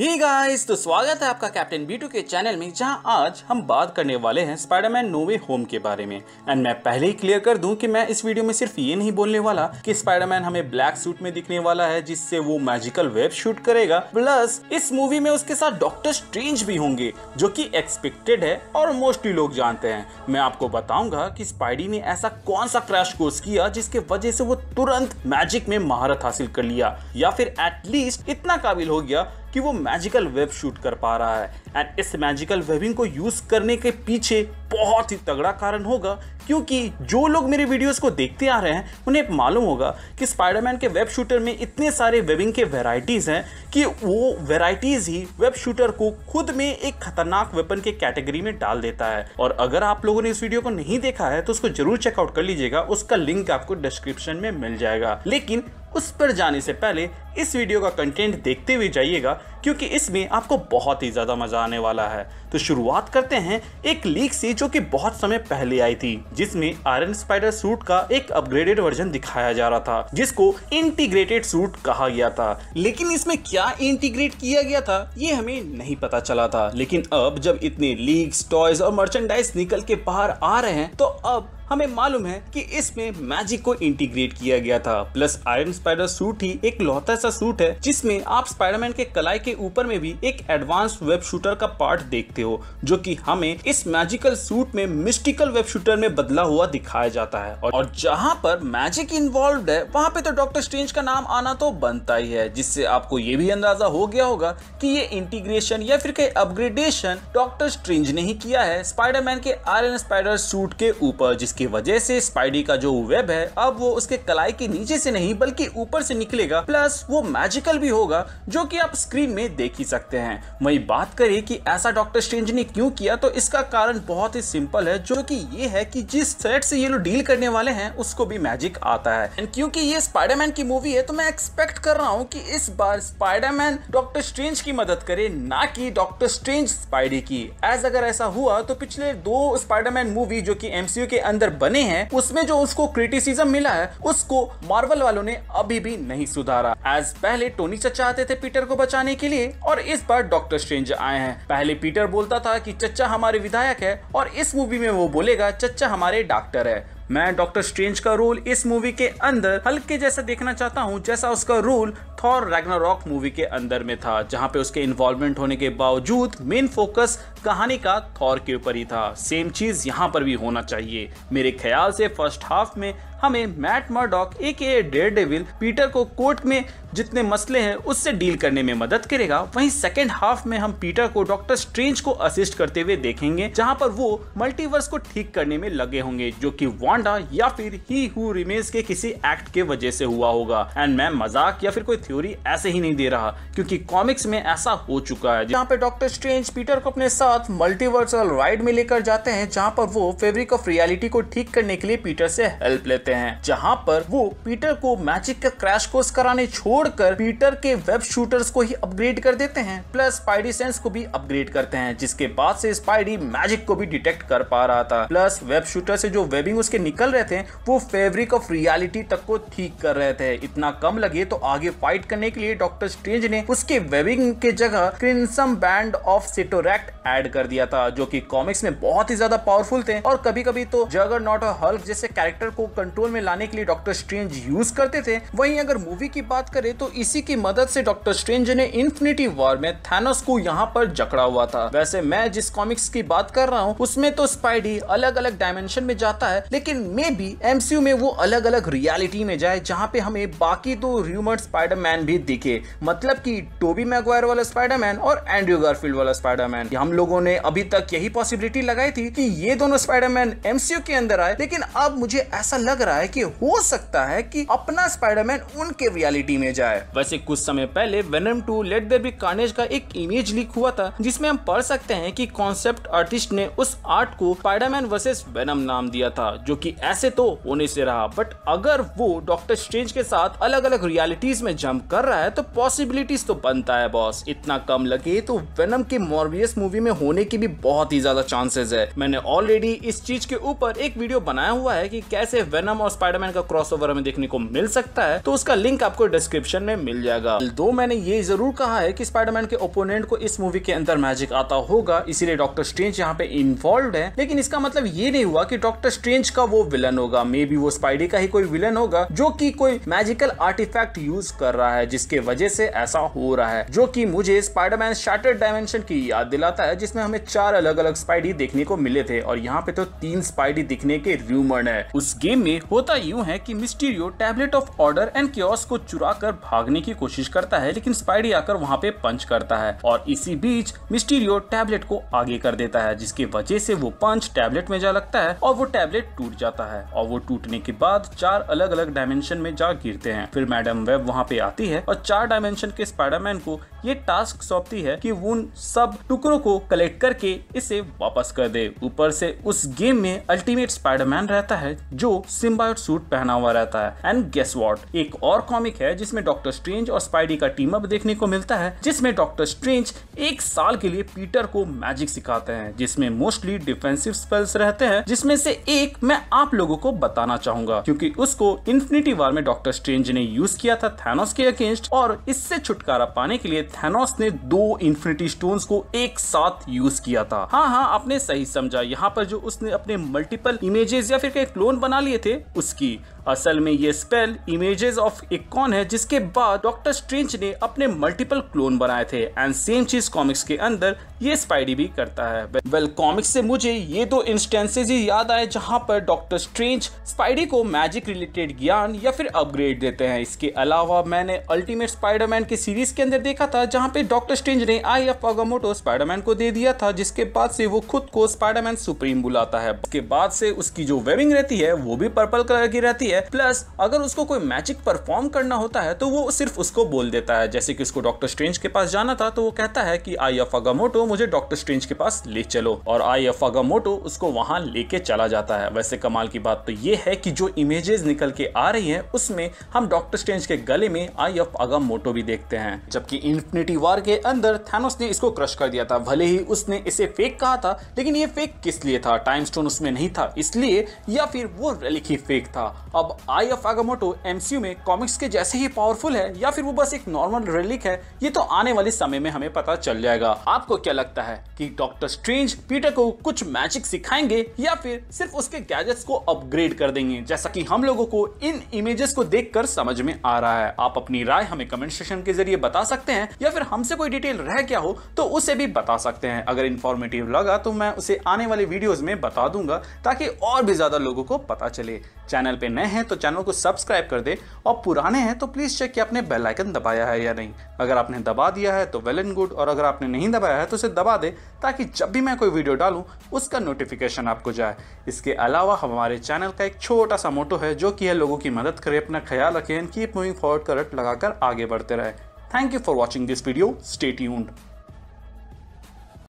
ही guys तो स्वागत है आपका कैप्टन बीटू के चैनल में जहां आज हम बात करने वाले हैं स्पाइडरमैन नोवे होम के बारे में एंड मैं पहले ही क्लियर कर दूं कि मैं इस वीडियो में सिर्फ ये नहीं बोलने वाला कि स्पाइडरमैन हमें ब्लैक सूट में दिखने वाला है जिससे वो मैजिकल वेब शूट करेगा प्लस इस मूवी में उसके साथ डॉक्टर स्ट्रेंज भी होंगे जो की एक्सपेक्टेड है और मोस्टली लोग जानते हैं मैं आपको बताऊंगा की स्पाइडी ने ऐसा कौन सा क्रैश कोर्स किया जिसके वजह से वो तुरंत मैजिक में महारत हासिल कर लिया या फिर एटलीस्ट इतना काबिल हो गया कि वो मैजिकल वेब शूट कर पा रहा है एंड इस मैजिकल वेबिंग को यूज़ करने के पीछे बहुत ही तगड़ा कारण होगा क्योंकि जो लोग मेरे वीडियोस को देखते आ रहे हैं उन्हें मालूम होगा कि स्पाइडरमैन के वेब शूटर में इतने सारे वेबिंग के वेराइटीज़ हैं कि वो वेराइटीज़ ही वेब शूटर को खुद में एक खतरनाक वेपन के कैटेगरी में डाल देता है और अगर आप लोगों ने इस वीडियो को नहीं देखा है तो उसको जरूर चेकआउट कर लीजिएगा उसका लिंक आपको डिस्क्रिप्शन में मिल जाएगा लेकिन उस पर जाने से पहले इस वीडियो का कंटेंट देखते हुए जाइएगा क्योंकि इसमें आपको बहुत ही ज़्यादा मज़ा आने वाला है तो शुरुआत करते हैं एक लीक से जो कि बहुत समय पहले आई थी जिसमें आयरन स्पाइडर सूट का एक अपग्रेडेड वर्जन दिखाया जा रहा था जिसको इंटीग्रेटेड सूट कहा गया था लेकिन इसमें क्या इंटीग्रेट किया गया था ये हमें नहीं पता चला था लेकिन अब जब इतने लीक्स टॉयज और मर्चेंडाइज निकल के बाहर आ रहे हैं तो अब हमें मालूम है कि इसमें मैजिक को इंटीग्रेट किया गया था प्लस आयरन स्पाइडर सूट ही एक लौता सा सूट है जिसमें आप स्पाइडरमैन के कलाई के ऊपर में भी एक एडवांस वेब शूटर का पार्ट देखते हो जो कि हमें इस मैजिकल सूट में मिस्टिकल वेब शूटर में बदला हुआ दिखाया जाता है और जहाँ पर मैजिक इन्वॉल्व है वहाँ पे तो डॉक्टर स्ट्रेंज का नाम आना तो बनता ही है जिससे आपको ये भी अंदाजा हो गया होगा कि ये इंटीग्रेशन या फिर के अपग्रेडेशन डॉक्टर स्ट्रेंज ने ही किया है स्पाइडरमैन के आयरन स्पाइडर सूट के ऊपर जिसके जिसकी वजह से स्पाइडी का जो वेब है अब वो उसके कलाई के नीचे से नहीं बल्कि ऊपर से निकलेगा प्लस वो मैजिकल भी होगा जो कि आप स्क्रीन में देख ही सकते हैं वही बात करें कि ऐसा डॉक्टर स्ट्रेंज ने क्यों किया तो इसका कारण बहुत ही सिंपल है जो कि ये है कि जिस सेट से ये लोग डील करने वाले हैं उसको भी मैजिक आता है एंड क्योंकि ये स्पाइडरमैन की मूवी है तो मैं एक्सपेक्ट कर रहा हूँ कि इस बार स्पाइडरमैन डॉक्टर स्ट्रेंज की मदद करे ना कि डॉक्टर स्ट्रेंज स्पाइडी की एज अगर ऐसा हुआ तो पिछले दो स्पाइडरमैन मूवी जो कि एमसीयू के अंदर बने हैं उसमें जो उसको क्रिटिसिज्म मिला है उसको मार्वल वालों ने अभी भी नहीं सुधारा एज पहले टोनी चचा आते थे पीटर को बचाने के लिए और इस बार डॉक्टर स्ट्रेंज आए हैं पहले पीटर बोलता था कि चचा हमारे विधायक है और इस मूवी में वो बोलेगा चचा हमारे डॉक्टर है मैं डॉक्टर स्ट्रेंज का रोल इस मूवी के अंदर हल्के जैसा देखना चाहता हूँ जैसा उसका रोल थॉर रैग्नारॉक मूवी के अंदर में था जहाँ पे उसके इन्वॉल्वमेंट होने के बावजूद मेन फोकस कहानी का थॉर के ऊपर ही था सेम चीज यहाँ पर भी होना चाहिए मेरे ख्याल से फर्स्ट हाफ में हमें mat Murdock A K daredevil Peter को कोर्ट में जितने मसले हैं उससे डील करने में मदद करेगा वहीं सेकेंड हाफ में हम पीटर को डॉक्टर स्ट्रेंज को असिस्ट करते हुए देखेंगे जहां पर वो मल्टीवर्स को ठीक करने में लगे होंगे जो कि वांडा या फिर ही हु रिमेज के किसी एक्ट के वजह से हुआ होगा एंड मैं मजाक या फिर कोई थ्योरी ऐसे ही नहीं दे रहा क्योंकि कॉमिक्स में ऐसा हो चुका है जहाँ पे डॉक्टर स्ट्रेंज पीटर को अपने साथ मल्टीवर्सल राइड में लेकर जाते हैं जहाँ पर वो फेब्रिक ऑफ रियालिटी को ठीक करने के लिए पीटर से हेल्प लेते हैं करते हैं जहाँ पर वो पीटर को मैजिक का क्रैश कोर्स कराने छोड़कर पीटर के वेब शूटर्स को ही अपग्रेड कर देते हैं प्लस स्पाइडी सेंस को भी अपग्रेड करते हैं जिसके बाद से स्पाइडी मैजिक को भी डिटेक्ट कर पा रहा था प्लस वेब शूटर से जो वेबिंग उसके निकल रहे थे वो फेब्रिक ऑफ रियलिटी तक को ठीक कर रहे थे इतना कम लगे तो आगे फाइट करने के लिए डॉक्टर स्ट्रेंज ने उसके वेबिंग के जगह crimson band of Cyttorak add कर दिया था जो कि कॉमिक्स में बहुत ही ज्यादा पावरफुल थे और कभी कभी तो जगर नॉट हल्क जैसे कैरेक्टर को कंट्रोल कंट्रोल में लाने के लिए डॉक्टर स्ट्रेंज यूज करते थे वहीं अगर मूवी की बात करें तो इसी की मदद से डॉक्टर स्ट्रेंज ने इन्फिनिटी वॉर में थैनोस को यहाँ पर जकड़ा हुआ था वैसे मैं जिस कॉमिक्स की बात कर रहा हूँ उसमें तो स्पाइडी अलग अलग डायमेंशन में जाता है लेकिन मे बी एमसीयू में वो अलग अलग रियालिटी में जाए जहाँ पे हमें बाकी दो तो र्यूमर्ड स्पाइडरमैन भी दिखे मतलब की टोबी मैगवायर वाला स्पाइडरमैन और एंड्रू गारफील्ड वाला स्पाइडरमैन हम लोगों ने अभी तक यही पॉसिबिलिटी लगाई थी कि ये दोनों स्पाइडरमैन एमसीयू के अंदर आए लेकिन अब मुझे ऐसा लग रहा रहा है कि हो सकता है कि अपना स्पाइडरमैन उनके रियलिटी में जाए वैसे कुछ समय पहले Venom two let there be Carnage का एक इमेज लीक हुआ था जिसमें हम पढ़ सकते हैं कि कॉन्सेप्ट आर्टिस्ट ने उस आर्ट को स्पाइडरमैन वर्सेस वेनम नाम दिया था जो कि ऐसे तो होने से रहा बट अगर वो डॉक्टर स्ट्रेंज के साथ अलग अलग रियालिटीज में जंप कर रहा है तो पॉसिबिलिटीज तो बनता है बॉस इतना कम लगे तो वेनम के मॉर्बियस मूवी में होने की भी बहुत ही ज्यादा चांसेस है मैंने ऑलरेडी इस चीज के ऊपर एक वीडियो बनाया हुआ है की कैसे वेनम वेनम और स्पाइडरमैन का क्रॉसओवर हमें देखने को मिल सकता है तो उसका लिंक आपको डिस्क्रिप्शन में मिल जाएगा दो मैंने ये जरूर कहा है कि स्पाइडरमैन के ओपोनेंट को इस मूवी के अंदर मैजिक आता होगा इसीलिए डॉक्टर स्ट्रेंज यहाँ पे इन्वॉल्व है लेकिन इसका मतलब ये नहीं हुआ कि डॉक्टर स्ट्रेंज का वो विलन होगा मे बी वो स्पाइडी का ही कोई विलन होगा जो कि कोई मैजिकल आर्टिफैक्ट यूज कर रहा है जिसके वजह से ऐसा हो रहा है जो कि मुझे स्पाइडरमैन शार्टेड डायमेंशन की याद दिलाता है जिसमें हमें चार अलग अलग स्पाइडी देखने को मिले थे और यहाँ पे तो तीन स्पाइडी दिखने के रूमर है उस गेम में होता यूं है कि Mysterio tablet of order and chaos को चुरा कर भागने की कोशिश करता है लेकिन स्पाइडी आकर वहाँ पे पंच करता है और इसी बीच मिस्टीरियो टैबलेट को आगे कर देता है जिसकी वजह से वो पंच टैबलेट में जा लगता है और वो टैबलेट टूट जाता है और वो टूटने के बाद चार अलग अलग डायमेंशन में जा गिरते हैं फिर मैडम वेब वहाँ पे आती है और चार डायमेंशन के स्पाइडरमैन को ये टास्क सौंपती है कि वो उन सब टुकड़ों को कलेक्ट करके इसे वापस कर दे ऊपर से उस गेम में अल्टीमेट स्पाइडरमैन रहता है जो सिम सिम्बायोट सूट पहना हुआ रहता है एंड गेस वॉट एक और कॉमिक है जिसमें डॉक्टर स्ट्रेंज और स्पाइडी का टीम अप देखने को मिलता है जिसमें डॉक्टर स्ट्रेंज एक साल के लिए पीटर को मैजिक सिखाते हैं जिसमें मोस्टली डिफेंसिव स्पेल्स रहते हैं जिसमें से एक मैं आप लोगों को बताना चाहूंगा क्योंकि उसको इन्फिनिटी वार में डॉक्टर स्ट्रेंज ने यूज किया था थैनोस के अगेंस्ट और इससे छुटकारा पाने के लिए थैनोस ने दो इन्फिनिटी स्टोन को एक साथ यूज किया था हाँ हाँ आपने सही समझा यहाँ पर जो उसने अपने मल्टीपल इमेजेस या फिर क्लोन बना लिए थे उसकी असल में ये स्पेल इमेजेस ऑफ एक कॉन है जिसके बाद डॉक्टर स्ट्रेंज ने अपने मल्टीपल क्लोन बनाए थे एंड सेम चीज कॉमिक्स के अंदर ये स्पाइडी भी करता है वेल well, कॉमिक्स से मुझे ये दो इंस्टेंसेज ही याद आए जहां पर डॉक्टर स्ट्रेंज स्पाइडी को मैजिक रिलेटेड ज्ञान या फिर अपग्रेड देते हैं इसके अलावा मैंने अल्टीमेट स्पाइडरमैन की सीरीज के अंदर देखा था जहां पे डॉक्टर स्ट्रेंज ने आई एफ अगमोटो स्पाइडरमैन को दे दिया था जिसके बाद से वो खुद को स्पाइडरमैन सुप्रीम बुलाता है उसके बाद से उसकी जो वेबिंग रहती है वो भी पर्पल कलर की रहती है है प्लस अगर उसको कोई मैजिक परफॉर्म करना होता है तो वो सिर्फ उसको बोल देता है जैसे कि उसको डॉक्टर स्ट्रेंज के पास जाना था तो वो कहता है कि आई एफ अगामोटो मुझे डॉक्टर स्ट्रेंज के पास ले चलो और आई एफ अगामोटो उसको वहां लेके चला जाता है वैसे कमाल की बात तो ये है कि जो इमेजेस निकल के आ रही है उसमें हम डॉक्टर स्ट्रेंज के गले में आई एफ अगामोटो भी देखते हैं जबकि इन्फिनिटी वार के अंदर थैनोस ने इसको क्रश कर दिया था भले ही उसने इसे फेक कहा था लेकिन ये फेक किस लिए था टाइम स्टोन उसमें नहीं था इसलिए या फिर वो रेलिक ही फेक था अब अब आई ऑफ आगामोटो एमसीयू में कॉमिक्स के जैसे ही पावरफुल है या फिर वो बस एक नॉर्मल रिलिक है ये तो आने वाले समय में हमें पता चल जाएगा आपको क्या लगता है कि डॉक्टर स्ट्रेंज पीटर को कुछ मैजिक सिखाएंगे या फिर सिर्फ उसके गैजेट्स को अपग्रेड कर देंगे जैसा कि हम लोगों को इन इमेजेस को देख समझ में आ रहा है आप अपनी राय हमें कमेंट सेशन के जरिए बता सकते हैं या फिर हमसे कोई डिटेल रह गया हो तो उसे भी बता सकते हैं अगर इन्फॉर्मेटिव लगा तो मैं उसे आने वाले वीडियोज में बता दूंगा ताकि और भी ज्यादा लोगों को पता चले चैनल पे नए हैं तो चैनल को सब्सक्राइब कर दे और पुराने हैं तो प्लीज़ चेक कि आपने बेल आइकन दबाया है या नहीं अगर आपने दबा दिया है तो वेल एंड गुड और अगर आपने नहीं दबाया है तो उसे दबा दे ताकि जब भी मैं कोई वीडियो डालूँ उसका नोटिफिकेशन आपको जाए इसके अलावा हमारे चैनल का एक छोटा सा मोटो है जो कि है लोगों की मदद करे अपना ख्याल रखें कीप मूविंग फॉरवर्ड करट लगाकर आगे बढ़ते रहे thank you for watching this video stay यूंड